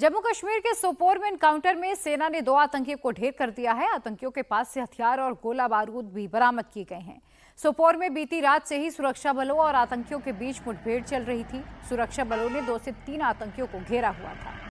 जम्मू कश्मीर के सोपोर में एनकाउंटर में सेना ने दो आतंकियों को ढेर कर दिया है आतंकियों के पास से हथियार और गोला बारूद भी बरामद किए गए हैं सोपोर में बीती रात से ही सुरक्षा बलों और आतंकियों के बीच मुठभेड़ चल रही थी सुरक्षा बलों ने दो से तीन आतंकियों को घेरा हुआ था